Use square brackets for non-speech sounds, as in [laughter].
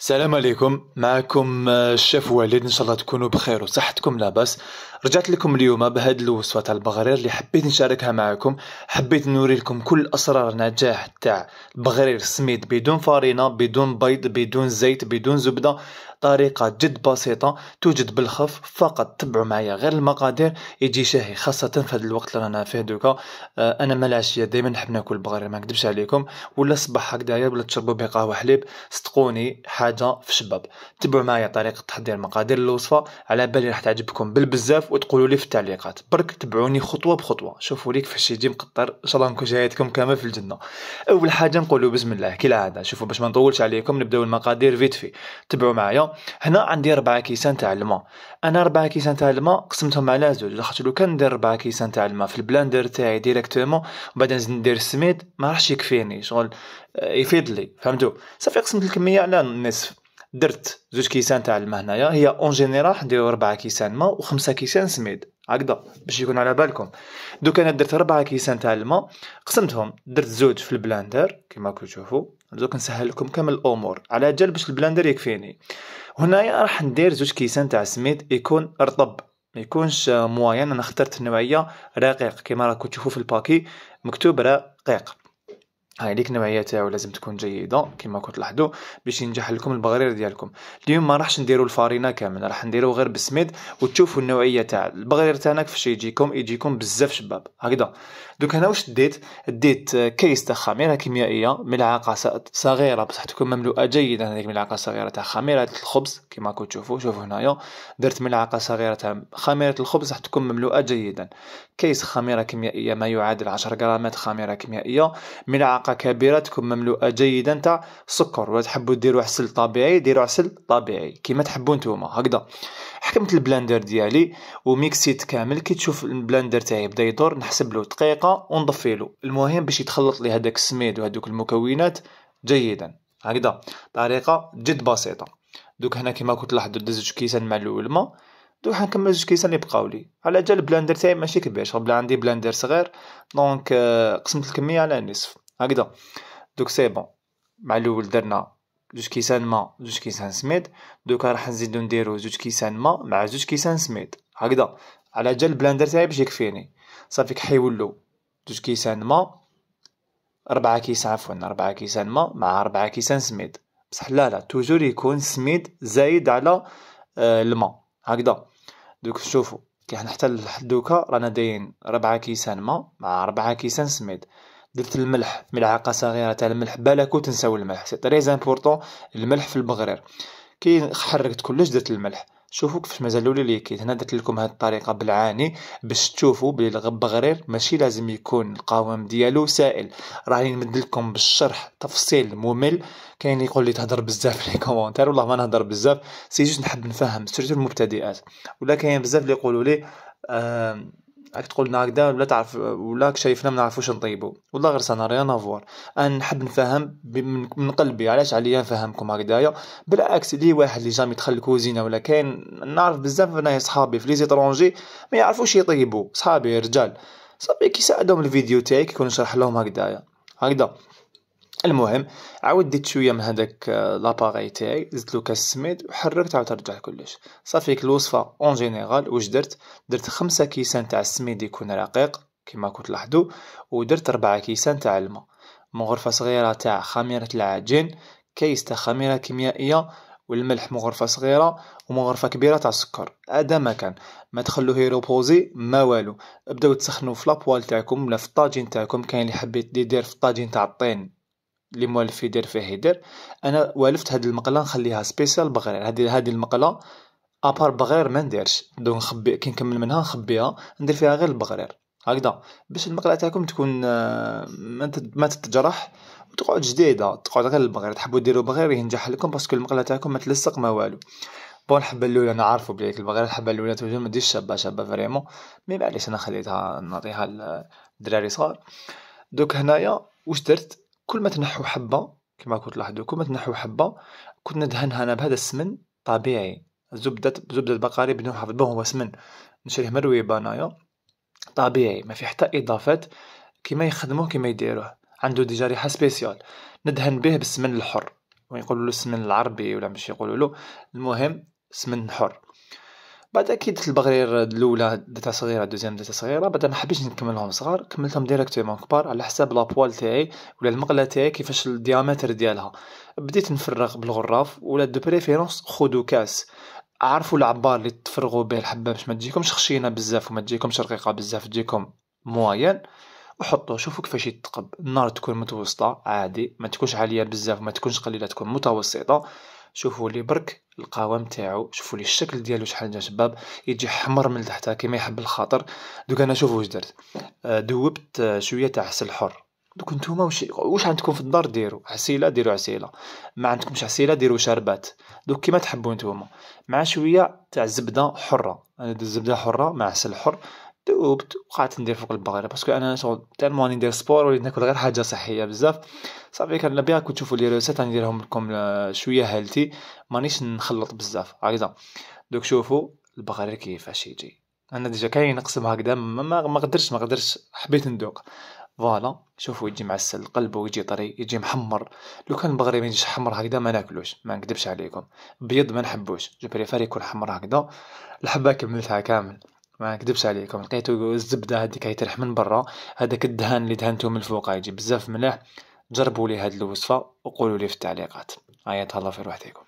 السلام عليكم معكم آه، الشيف وليد ان شاء الله تكونوا بخير وصحتكم لاباس رجعت لكم اليوم بهاد الوصفه تاع البغرير اللي حبيت نشاركها معكم حبيت نوري لكم كل اسرار نجاح تاع البغرير السميد بدون فارينه بدون بيض بدون زيت بدون زبده طريقة جد بسيطة توجد بالخف فقط تبعوا معايا غير المقادير يجي شهي خاصة في هذا الوقت اللي رانا فيه دوكا آه، انا ملاشية العشية دائما نحب ناكل بغير ما نكذبش عليكم ولا الصباح هكذايا ولا تشربوا به قهوة حليب صدقوني حاجة في شباب تبعوا معايا طريقة تحضير مقادير الوصفة على بالي راح تعجبكم بالبزاف وتقولوا لي في التعليقات برك تبعوني خطوة بخطوة شوفوا لي كيفاش يجي مقطر ان شاء الله نكون جايتكم كامل في الجنة اول حاجة نقولوا بسم الله كالعادة شوفوا باش ما نطولش عليكم نبداو المقادير فيت في تبعوا معايا هنا عندي ربعة كيسان تاع الماء انا ربعة كيسان تاع الماء قسمتهم على زوج لاخاطش لو كان ندير ربعة كيسان تاع الماء في البلاندر تاعي ديريكتومون وبعد نزيد ندير السميد ما راحش يكفيني شغل آه، يفيد لي فهمتو صافي قسمت الكميه على النصف درت زوج كيسان تاع الماء هنايا هي اون جينيرال نديرو ربعة كيسان ماء وخمسة كيسان سميد هكذا باش يكون على بالكم دوك انا درت ربعة كيسان تاع الماء قسمتهم درت زوج في البلاندر كيما راكم تشوفوا دوك نسهل لكم كامل الامور على جال باش البلاندر يكفيني هنايا راح ندير زوج كيسان تاع سميد يكون رطب ما يكونش موايان انا اخترت النوعيه رقيق كما راكم تشوفوا في الباكي مكتوب رقيق هاي ديك النوعيه تاعو لازم تكون جيده كما كنت تلاحظوا باش ينجح لكم البغرير ديالكم اليوم ما راحش نديروا الفارينه كامل راح نديروا غير بالسميد وتشوفوا النوعيه تاع البغرير تاعنا كيفاش يجيكم يجيكم بزاف شباب هكذا دوك هنا واش ديت ديت كيس تاع خميره كيميائيه ملعقه صغيره بصح تكون مملوءه جيدا هذيك ملعقه صغيره تاع خميره الخبز كما كنت تشوفوا شوفوا هنايا درت ملعقه صغيره تاع خميره الخبز راح تكون مملوءه جيدا كيس خميره كيميائيه ما يعادل 10 غرامات خميره كيميائيه ملعقه معلقه كبيره تكون مملوءه جيدا تاع السكر ولا تحبوا ديروا عسل طبيعي ديروا عسل طبيعي كيما تحبوا نتوما هكذا حكمت البلاندر ديالي وميكسيت كامل كي تشوف البلاندر تاعي بدا يدور نحسب له دقيقه ونضفي له المهم باش يتخلط لي هذاك السميد وهذوك المكونات جيدا هكذا طريقه جد بسيطه دوك هنا كما كنت لاحظوا دزت جوج كيسان مع الاول ما دوك حنكمل جوج كيسان اللي بقاو لي على جال البلاندر تاعي ماشي كبير شغل عندي بلاندر صغير دونك آه، قسمت الكميه على نصف هكذا دوك سي بون مع الاول درنا جوج كيسان ما جوج كيسان سميد دوكا راح نزيدو نديرو جوج كيسان ما مع جوج كيسان سميد هكذا على جال البلاندر تاعي باش يكفيني صافي كحيولو جوج كيسان ما ربعة كيسان عفوا ربعة كيسان ما مع ربعة كيسان سميد بصح لا لا توجور يكون سميد زايد على آه، الماء هكذا دوك شوفوا كي حنا حتى دوكا رانا داين ربعة كيسان ما مع ربعة كيسان سميد درت الملح ملعقه صغيره تاع الملح بالك تنساو الملح سي تري امبورطون الملح في البغرير كي حركت كلش درت الملح شوفوا كيفاش مازالوا لي ليكيد هنا درت لكم هذه الطريقه بالعاني باش تشوفوا بلي البغرير ماشي لازم يكون القوام ديالو سائل راني نمد لكم بالشرح تفصيل ممل كاين يقول لي تهضر بزاف في [laughs] لي والله ما نهضر بزاف سي جوست نحب نفهم سيرتو المبتدئات ولا كاين بزاف اللي يقولوا لي آه راك تقولنا هكذا ولا تعرف ولا شايفنا ما نعرفوش نطيبو والله غير سانا ريان افوار انا نحب نفهم من قلبي علاش عليا نفهمكم هكذايا بالعكس لي واحد اللي جامي دخل الكوزينه ولا كاين نعرف بزاف انا صحابي في ليزيترونجي ما يعرفوش يطيبو صحابي رجال صافي كي ساعدهم الفيديو تاعي كي نشرح لهم هكذايا هكذا المهم عاود ديت شويه من هذاك آه، لاباري تاعي زدت له كاس السميد وحركت عاود رجع كلش صافي الوصفه اون جينيرال واش درت درت خمسة كيسان تاع السميد يكون رقيق كما كنت لاحظوا ودرت ربعة كيسان تاع الماء مغرفة صغيره تاع خميره العجين كيس تاع خميره كيميائيه والملح مغرفة صغيره ومغرفة كبيره تاع السكر هذا ما كان ما تخلوه يروبوزي ما والو ابداو تسخنوا في لابوال تاعكم ولا في الطاجين تاعكم كاين اللي حبيت يدير في الطاجين تاع الطين اللي مولف يدير فيه يدير انا والفت هاد المقله نخليها سبيسيال بغير هادي هادي المقله ابار بغير ما نديرش دونك نخبي كي نكمل منها نخبيها ندير فيها غير البغرير هكذا باش المقله تاعكم تكون آه، ما تتجرح وتقعد جديده تقعد غير البغير تحبوا ديروا بغير ينجح لكم باسكو المقله تاعكم ما تلصق ما والو بون الحبه الاولى انا عارفه بليك البغير الحبه الاولى توجد ما ديش شابه شابه فريمون مي معليش انا خليتها نعطيها للدراري صغار دوك هنايا واش درت كل ما تنحو حبه كما كنت لاحظوا كل ما تنحو حبه كنت ندهنها انا بهذا السمن طبيعي زبده زبده بقري بدون حافظ بون هو سمن نشريه مروي بانايا طبيعي ما في حتى اضافات كيما يخدموه كيما يديروه عنده ديجا ريحه سبيسيال ندهن به بالسمن الحر ويقولوا له السمن العربي ولا مش يقولوا له المهم سمن حر بعد اكيد درت البغرير الاولى درتها صغيره الدوزيام درتها صغيره بعد ما حبيتش نكملهم صغار كملتهم ديريكتومون كبار على حساب لابوال تاعي ولا المقله تاعي كيفاش الديامتر ديالها بديت نفرغ بالغراف ولا دو بريفيرونس خدو كاس عارفوا العبار اللي تفرغوا به الحبه باش ما تجيكمش خشينه بزاف وما تجيكمش رقيقه بزاف تجيكم موين وحطوا شوفوا كيفاش يتقب النار تكون متوسطه عادي ما تكونش عاليه بزاف ما تكونش قليله تكون متوسطه شوفوا لي برك القوام تاعو شوفوا لي الشكل ديالو شحال جا شباب يجي حمر من تحت كيما يحب الخاطر دوك انا شوفوا واش درت آه، دوبت آه، شويه تاع عسل حر دوك نتوما واش واش عندكم في الدار ديروا عسيله ديروا عسيله ما عندكمش عسيله ديروا شربات دوك كيما تحبوا نتوما مع شويه تاع زبده حره انا الزبده حره مع عسل حر دوبت وقعدت ندير فوق البغيره باسكو انا شغل تالمون ندير سبور وليت ناكل غير حاجه صحيه بزاف صافي كان بيان كنت تشوفوا لي ريسيت نديرهم لكم آه، شويه هالتي مانيش نخلط بزاف هكذا دوك شوفوا البغرير كيفاش يجي انا ديجا كاين نقسم هكذا ما ما قدرتش ما قدرتش حبيت ندوق فوالا شوفوا يجي معسل القلب ويجي طري يجي محمر لو كان البغري ما حمر هكذا ما ناكلوش ما نكذبش عليكم بيض ما نحبوش جو بريفير يكون حمر هكذا الحبه كملتها كامل ما نكذبش عليكم لقيتو الزبده هذيك كيترح من برا هذاك الدهان اللي دهنتو من الفوق يجي بزاف ملاح جربوا لي هاد الوصفه وقولوا لي في التعليقات عيطها الله في روحتكم